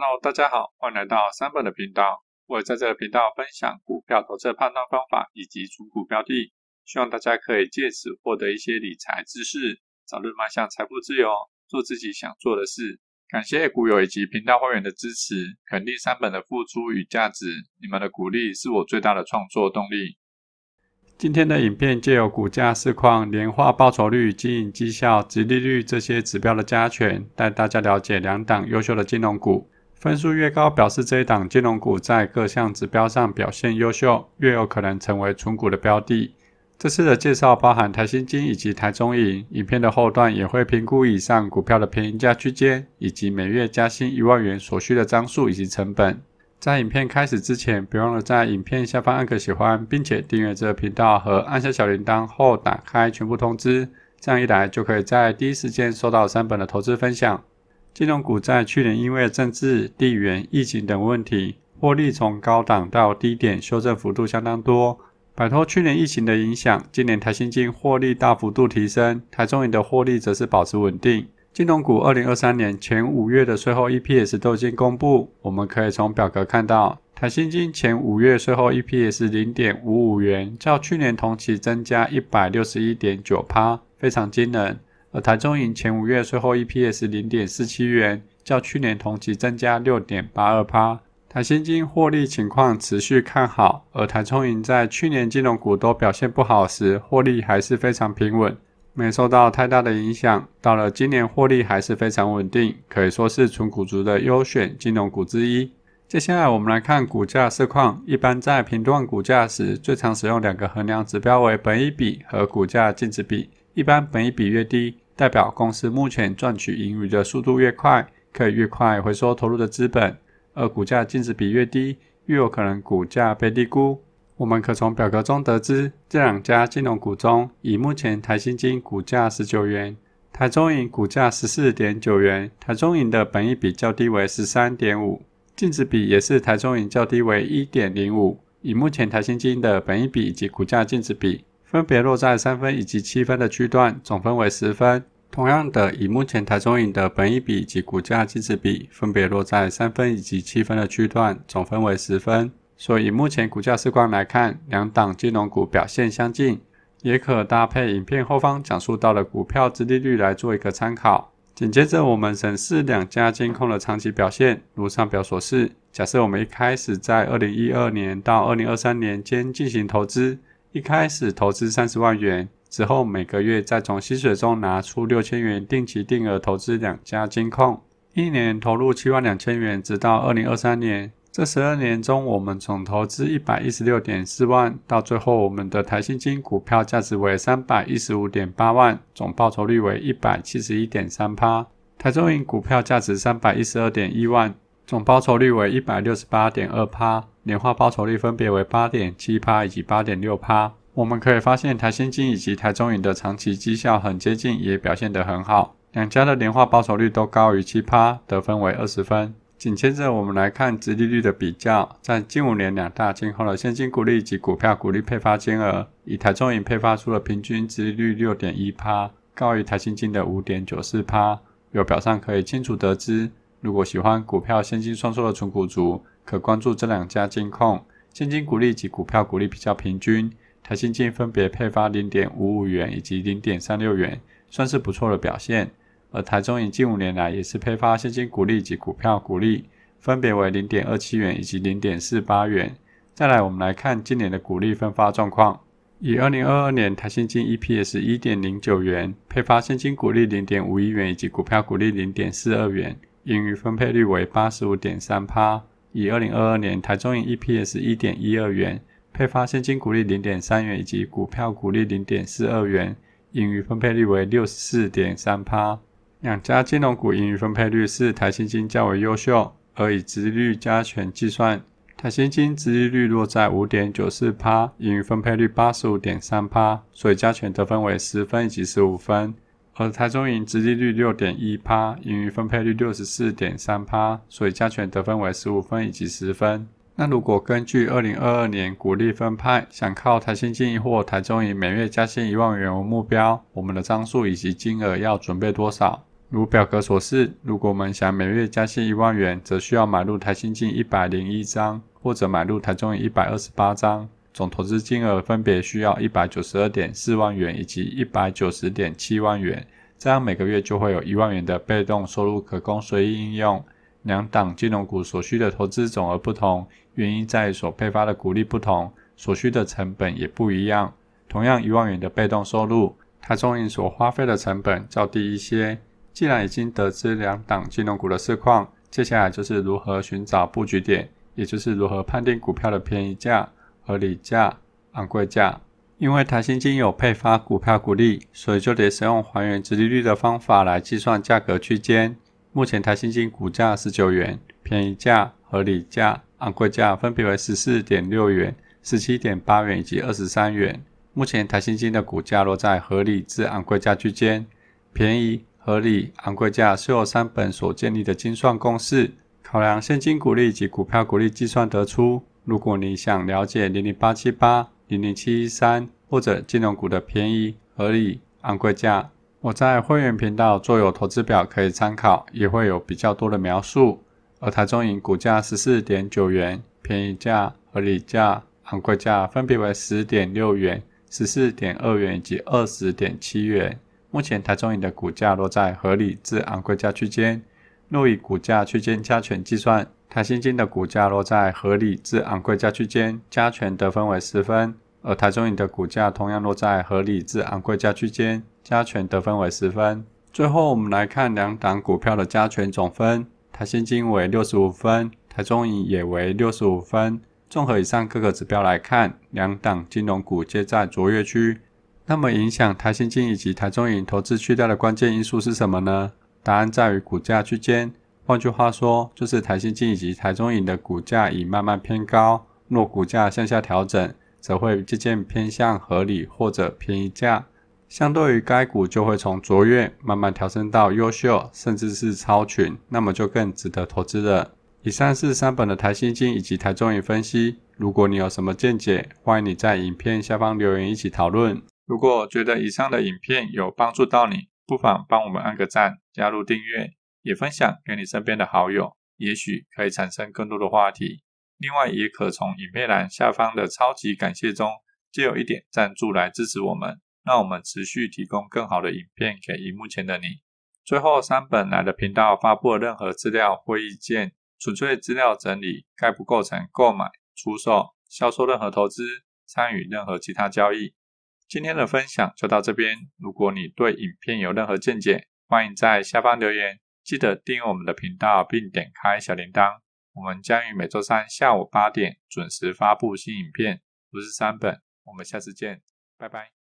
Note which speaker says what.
Speaker 1: Hello，大家好，欢迎来到三本的频道。我在这频道分享股票投资判断方法以及主股标的，希望大家可以借此获得一些理财知识，早日迈向财富自由，做自己想做的事。感谢股友以及频道会员的支持，肯定三本的付出与价值。你们的鼓励是我最大的创作动力。今天的影片借由股价市况、年化报酬率、经营绩效及利率这些指标的加权，带大家了解两档优秀的金融股。分数越高，表示这一档金融股在各项指标上表现优秀，越有可能成为存股的标的。这次的介绍包含台新金以及台中银。影片的后段也会评估以上股票的便宜价区间，以及每月加薪一万元所需的张数以及成本。在影片开始之前，别忘了在影片下方按个喜欢，并且订阅这个频道和按下小铃铛后打开全部通知，这样一来就可以在第一时间收到三本的投资分享。金融股在去年因为政治、地缘、疫情等问题，获利从高档到低点修正幅度相当多。摆脱去年疫情的影响，今年台新金获利大幅度提升，台中银的获利则是保持稳定。金融股二零二三年前五月的税后 EPS 都已经公布，我们可以从表格看到，台新金前五月税后 EPS 零点五五元，较去年同期增加一百六十一点九趴，非常惊人。而台中银前五月最后一批是零点四七元，较去年同期增加六点八二趴。台新金获利情况持续看好，而台中银在去年金融股都表现不好时，获利还是非常平稳，没受到太大的影响。到了今年，获利还是非常稳定，可以说是纯股族的优选金融股之一。接下来我们来看股价市况，一般在评断股价时，最常使用两个衡量指标为本益比和股价净值比。一般本益比越低，代表公司目前赚取盈余的速度越快，可以越快回收投入的资本；而股价净值比越低，越有可能股价被低估。我们可从表格中得知，这两家金融股中，以目前台新金股价十九元，台中银股价十四点九元，台中银的本益比较低为十三点五，净值比也是台中银较低为一点零五。以目前台新金的本益比以及股价净值比。分别落在三分以及七分的区段，总分为十分。同样的，以目前台中影的本益比及股价净值比，分别落在三分以及七分的区段，总分为十分。所以，目前股价市况来看，两档金融股表现相近，也可搭配影片后方讲述到的股票殖利率来做一个参考。紧接着，我们审视两家金控的长期表现，如上表所示。假设我们一开始在二零一二年到二零二三年间进行投资。一开始投资三十万元，之后每个月再从薪水中拿出六千元，定期定额投资两家金控，一年投入七万两千元，直到二零二三年。这十二年中，我们总投资一百一十六点四万，到最后我们的台新金股票价值为三百一十五点八万，总报酬率为一百七十一点三趴；台中银股票价值三百一十二点一万，总报酬率为一百六十八点二趴。年化报酬率分别为八点七趴以及八点六趴。我们可以发现，台新金以及台中银的长期绩效很接近，也表现得很好。两家的年化报酬率都高于七趴，得分为二十分。紧接着，我们来看殖利率的比较。在近五年两大今后的现金股利以及股票股利配发金额，以台中银配发出了平均殖利率六点一趴，高于台新金的五点九四趴。由表上可以清楚得知，如果喜欢股票、现金双收的存股族，可关注这两家监控现金股利及股票股利比较平均，台新金分别配发零点五五元以及零点三六元，算是不错的表现。而台中银近五年来也是配发现金股利及股票股利，分别为零点二七元以及零点四八元。再来，我们来看今年的股利分发状况，以二零二二年台新金 EPS 一点零九元，配发现金股利零点五一元以及股票股利零点四二元，盈余分配率为八十五点三趴。以二零二二年台中银 EPS 一点一二元，配发现金股利零点三元，以及股票股利零点四二元，盈余分配率为六十四点三趴。两家金融股盈余分配率是台新金较为优秀，而以值率加权计算，台新金值利率落在五点九四趴，盈余分配率八十五点三趴，所以加权得分为十分以及十五分。而台中银直利率六点一趴，盈余分配率六十四点三趴，所以加权得分为十五分以及十分。那如果根据二零二二年股利分派，想靠台新金或台中银每月加薪一万元为目标，我们的张数以及金额要准备多少？如表格所示，如果我们想每月加薪一万元，则需要买入台新金一百零一张，或者买入台中银一百二十八张。总投资金额分别需要一百九十二点四万元以及一百九十点七万元，这样每个月就会有一万元的被动收入可供随意应用。两档金融股所需的投资总额不同，原因在于所配发的股利不同，所需的成本也不一样。同样一万元的被动收入，它中银所花费的成本较低一些。既然已经得知两档金融股的市况，接下来就是如何寻找布局点，也就是如何判定股票的便宜价。合理价、昂贵价，因为台新金有配发股票股利，所以就得使用还原值利率的方法来计算价格区间。目前台新金股价十九元，便宜价、合理价、昂贵价分别为十四点六元、十七点八元以及二十三元。目前台新金的股价落在合理至昂贵价区间。便宜、合理、昂贵价是由三本所建立的精算公式，考量现金股利及股票股利计算得出。如果你想了解零零八七八、零零七三或者金融股的便宜、合理、昂贵价，我在会员频道做有投资表可以参考，也会有比较多的描述。而台中银股价十四点九元，便宜价、合理价、昂贵价分别为十点六元、十四点二元以及二十点七元。目前台中银的股价落在合理至昂贵价区间，若以股价区间加权计算。台新金的股价落在合理至昂贵价区间，加权得分为十分；而台中银的股价同样落在合理至昂贵价区间，加权得分为十分。最后，我们来看两档股票的加权总分，台新金为六十五分，台中银也为六十五分。综合以上各个指标来看，两档金融股皆在卓越区。那么，影响台新金以及台中银投资去掉的关键因素是什么呢？答案在于股价区间。换句话说，就是台新金以及台中银的股价已慢慢偏高，若股价向下调整，则会渐渐偏向合理或者便宜价，相对于该股就会从卓越慢慢调升到优秀，甚至是超群，那么就更值得投资了。以上是三本的台新金以及台中银分析，如果你有什么见解，欢迎你在影片下方留言一起讨论。如果觉得以上的影片有帮助到你，不妨帮我们按个赞，加入订阅。也分享给你身边的好友，也许可以产生更多的话题。另外，也可从影片栏下方的超级感谢中，借有一点赞助来支持我们，让我们持续提供更好的影片给荧幕前的你。最后，山本来的频道发布任何资料或意见，纯粹资料整理，概不构成购买、出售、销售任何投资，参与任何其他交易。今天的分享就到这边。如果你对影片有任何见解，欢迎在下方留言。记得订阅我们的频道，并点开小铃铛。我们将于每周三下午八点准时发布新影片。我是三本，我们下次见，拜拜。